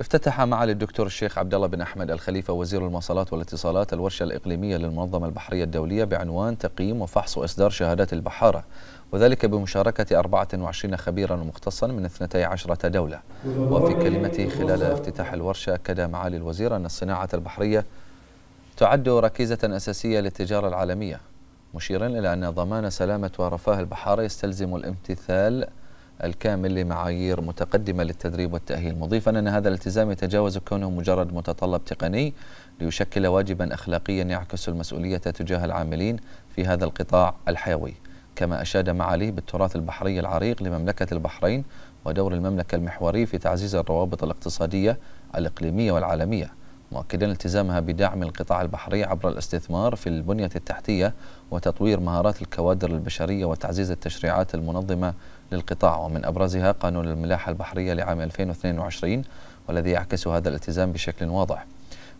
افتتح معالي الدكتور الشيخ عبد الله بن احمد الخليفه وزير المواصلات والاتصالات الورشه الاقليميه للمنظمه البحريه الدوليه بعنوان تقييم وفحص واصدار شهادات البحاره وذلك بمشاركة 24 خبيرا مختصا من 12 دولة وفي كلمته خلال افتتاح الورشة أكد معالي الوزير أن الصناعة البحرية تعد ركيزة أساسية للتجارة العالمية مشيرا إلى أن ضمان سلامة ورفاه البحارة يستلزم الامتثال الكامل لمعايير متقدمة للتدريب والتأهيل مضيفا أن هذا الالتزام يتجاوز كونه مجرد متطلب تقني ليشكل واجبا أخلاقيا يعكس المسؤولية تجاه العاملين في هذا القطاع الحيوي كما أشاد معاليه بالتراث البحري العريق لمملكة البحرين ودور المملكة المحوري في تعزيز الروابط الاقتصادية الإقليمية والعالمية مؤكدا التزامها بدعم القطاع البحري عبر الاستثمار في البنية التحتية وتطوير مهارات الكوادر البشرية وتعزيز التشريعات المنظمة للقطاع ومن أبرزها قانون الملاحة البحرية لعام 2022 والذي يعكس هذا الالتزام بشكل واضح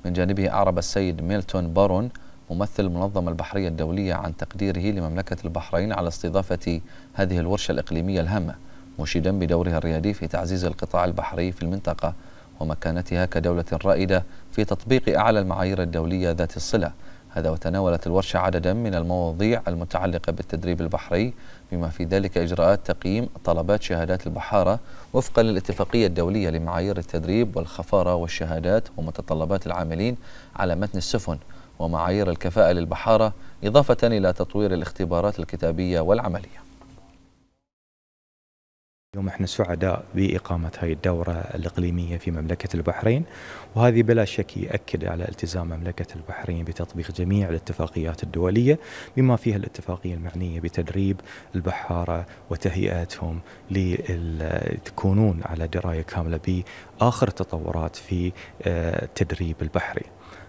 من جانبه أعرب السيد ميلتون بارون ممثل المنظمة البحرية الدولية عن تقديره لمملكة البحرين على استضافة هذه الورشة الإقليمية الهامة مشيدا بدورها الريادي في تعزيز القطاع البحري في المنطقة ومكانتها كدولة رائدة في تطبيق أعلى المعايير الدولية ذات الصلة هذا وتناولت الورشة عددا من المواضيع المتعلقة بالتدريب البحري بما في ذلك إجراءات تقييم طلبات شهادات البحارة وفقا للاتفاقية الدولية لمعايير التدريب والخفارة والشهادات ومتطلبات العاملين على متن السفن ومعايير الكفاءة للبحارة إضافة إلى تطوير الاختبارات الكتابية والعملية اليوم احنا سعداء باقامه هاي الدوره الاقليميه في مملكه البحرين وهذه بلا شك يؤكد على التزام مملكه البحرين بتطبيق جميع الاتفاقيات الدوليه بما فيها الاتفاقيه المعنيه بتدريب البحاره وتهيئتهم لتكونون على درايه كامله باخر التطورات في التدريب آه، البحري.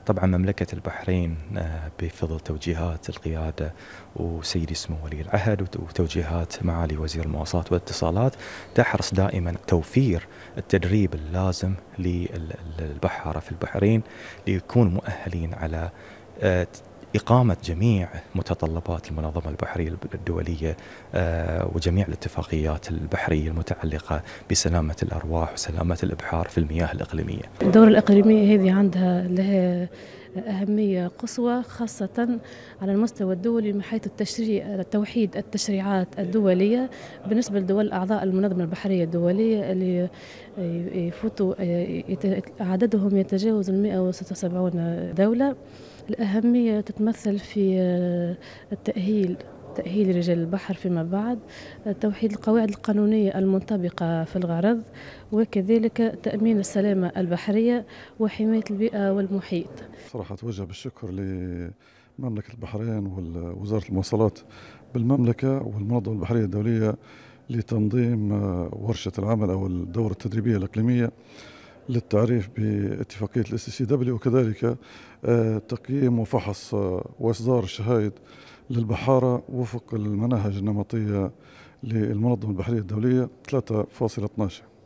طبعا مملكة البحرين آه، بفضل توجيهات القيادة وسيدي سمو ولي العهد وتوجيهات معالي وزير المواصلات والاتصالات تحرص دائما توفير التدريب اللازم للبحارة في البحرين ليكونوا مؤهلين على آه، إقامة جميع متطلبات المنظمة البحرية الدولية آه، وجميع الاتفاقيات البحرية المتعلقة بسلامة الأرواح وسلامة الإبحار في المياه الإقليمية الدورة الإقليمية هذه عندها لها أهمية قصوى خاصة على المستوى الدولي من حيث التشريع توحيد التشريعات الدولية بالنسبة لدول أعضاء المنظمة البحرية الدولية اللي يفوتوا عددهم يتجاوز ال 176 دولة الأهمية تتمثل في التأهيل تأهيل رجال البحر فيما بعد توحيد القواعد القانونية المنطبقة في الغرض وكذلك تأمين السلامة البحرية وحماية البيئة والمحيط صراحة أتوجه بالشكر لمملكة البحرين ووزارة المواصلات بالمملكة والمنظمة البحرية الدولية لتنظيم آه، ورشة العمل أو الدورة التدريبية الإقليمية للتعريف باتفاقية الاس سي دبليو وكذلك آه، تقييم وفحص آه، وإصدار الشهائد للبحارة وفق المناهج النمطية للمنظمة البحرية الدولية 3.12